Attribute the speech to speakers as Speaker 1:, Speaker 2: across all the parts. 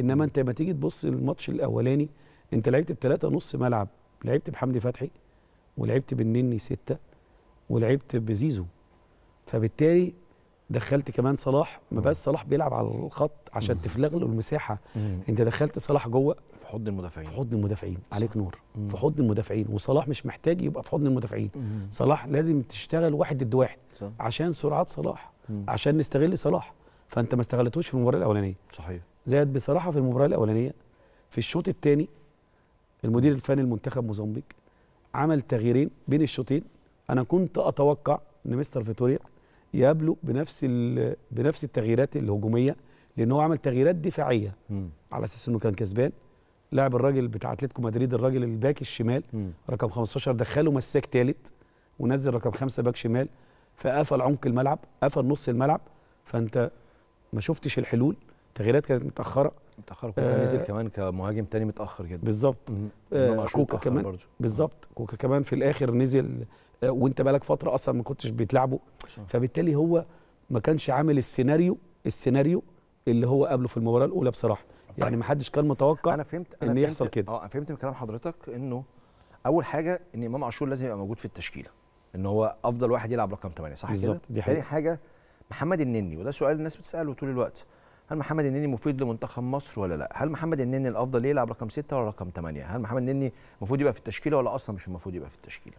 Speaker 1: انما انت لما تيجي تبص الماتش الاولاني انت لعبت بثلاثه نص ملعب لعبت بحمدي فتحي ولعبت بالنني سته ولعبت بزيزو فبالتالي دخلت كمان صلاح ما بقاش صلاح بيلعب على الخط عشان تفلغ له المساحه مم. انت دخلت صلاح جوه في حضن المدافعين في حضن المدافعين عليك نور مم. في حضن المدافعين وصلاح مش محتاج يبقى في حضن المدافعين مم. صلاح لازم تشتغل واحد ضد واحد صح. عشان سرعات صلاح مم. عشان نستغل صلاح فانت ما استغلتوش في المباراه الاولانيه صحيح زاد بصراحه في المباراه الاولانيه في الشوط الثاني المدير الفني المنتخب موزمبيق عمل تغييرين بين الشوطين انا كنت اتوقع ان مستر فيتوريا يقابله بنفس بنفس التغييرات الهجوميه لان هو عمل تغييرات دفاعيه م. على اساس انه كان كسبان لاعب الراجل بتاع اتلتيكو مدريد الراجل الباك الشمال م. رقم 15 دخله مساك ثالث ونزل رقم خمسة باك شمال فقفل عمق الملعب قفل نص الملعب فانت ما شفتش الحلول التغييرات كانت متاخره متاخر كوكا آه نزل كمان كمهاجم تاني متاخر جدا بالظبط آه كوكا كمان بالظبط كوكا كمان في الاخر نزل آه وانت بقالك فتره اصلا ما كنتش بتلعبه فبالتالي هو ما كانش عامل السيناريو السيناريو اللي هو قابله في المباراه الاولى بصراحه طيب. يعني ما حدش كان متوقع أنا فهمت أنا ان فهمت يحصل كده اه فهمت من كلام حضرتك انه اول حاجه ان امام عاشور لازم يبقى موجود في التشكيله ان هو افضل واحد يلعب رقم 8 صح كده؟ تاني حاجه محمد النني وده سؤال الناس بتساله طول الوقت هل محمد النني مفيد لمنتخب مصر ولا لا؟ هل محمد النني الافضل يلعب رقم سته ولا رقم ثمانيه؟ هل محمد النني المفروض يبقى في التشكيله ولا اصلا مش المفروض يبقى في التشكيله؟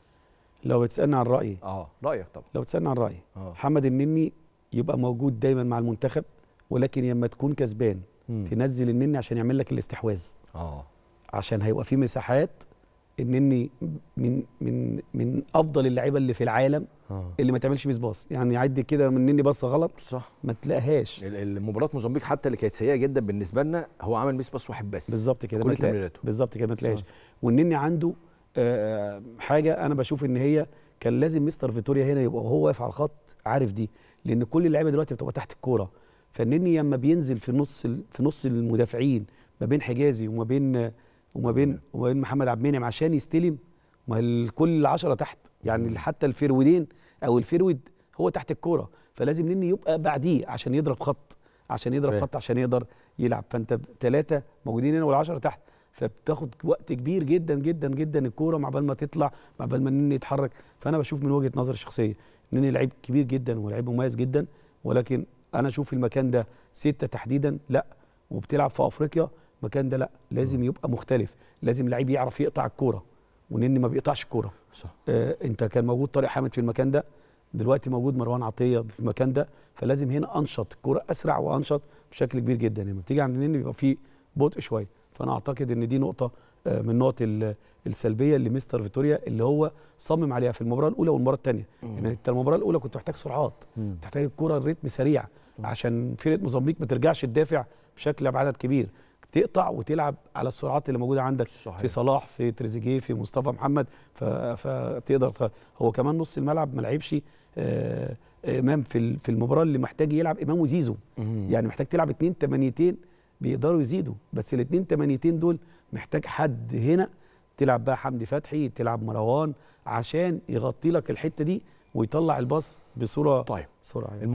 Speaker 1: لو بتسالني عن رايي اه رايك طبعا لو بتسالني عن رايي آه. محمد النني يبقى موجود دايما مع المنتخب ولكن لما تكون كسبان تنزل النني عشان يعمل لك الاستحواذ اه عشان هيبقى في مساحات انني من من من افضل اللعيبه اللي في العالم آه. اللي ما تعملش ميس باص يعني عد كده من اني باصه غلط صح ما تلاقيهاش مباراه موزمبيق حتى اللي كانت سيئه جدا بالنسبه لنا هو عمل ميس باص واحد بس بالظبط كده كل تمريراته بالظبط كده ما تلاقيهاش والنني عنده آه حاجه انا بشوف ان هي كان لازم مستر فيتوريا هنا يبقى هو واقف على الخط عارف دي لان كل اللعيبه دلوقتي بتبقى تحت الكوره فالنني لما بينزل في نص في نص المدافعين ما بين حجازي وما بين وما بين وما بين محمد عبد المنعم عشان يستلم ما الكل 10 تحت يعني حتى الفيرودين او الفيرود هو تحت الكوره فلازم نني يبقى بعديه عشان يضرب خط عشان يضرب خط عشان يقدر يلعب فانت ثلاثه موجودين هنا والعشرة تحت فبتاخد وقت كبير جدا جدا جدا الكوره مع بال ما تطلع مع بال ما نني يتحرك فانا بشوف من وجهه نظري الشخصيه نني لعيب كبير جدا ولعيب مميز جدا ولكن انا اشوف المكان ده سته تحديدا لا وبتلعب في افريقيا المكان ده لا لازم يبقى مختلف لازم لعيب يعرف يقطع الكوره ونني ما بيقطعش الكوره صح آه انت كان موجود طارق حامد في المكان ده دلوقتي موجود مروان عطيه في المكان ده فلازم هنا انشط الكوره اسرع وانشط بشكل كبير جدا لما بتيجي عند نني بيبقى في بطء شويه فانا اعتقد ان دي نقطه آه، من النقط السلبيه اللي مستر فيتوريا اللي هو صمم عليها في المباراه الاولى والمباراه الثانيه يعني انت المباراه الاولى كنت محتاج سرعات محتاج الكوره الريتم سريع عشان فرقه موزمبيق ما ترجعش تدافع بشكل بعدد كبير تقطع وتلعب على السرعات اللي موجوده عندك صحيح. في صلاح في تريزيجيه في مصطفى محمد فتقدر هو كمان نص الملعب ما لعبش آه، آه، امام في في المباراه اللي محتاج يلعب امام وزيزو يعني محتاج تلعب اثنين تمانيتين بيقدروا يزيدوا بس الاثنين تمانيتين دول محتاج حد هنا تلعب بقى حمدي فتحي تلعب مروان عشان يغطي لك الحته دي ويطلع الباص بصوره طيب سرعه يعني.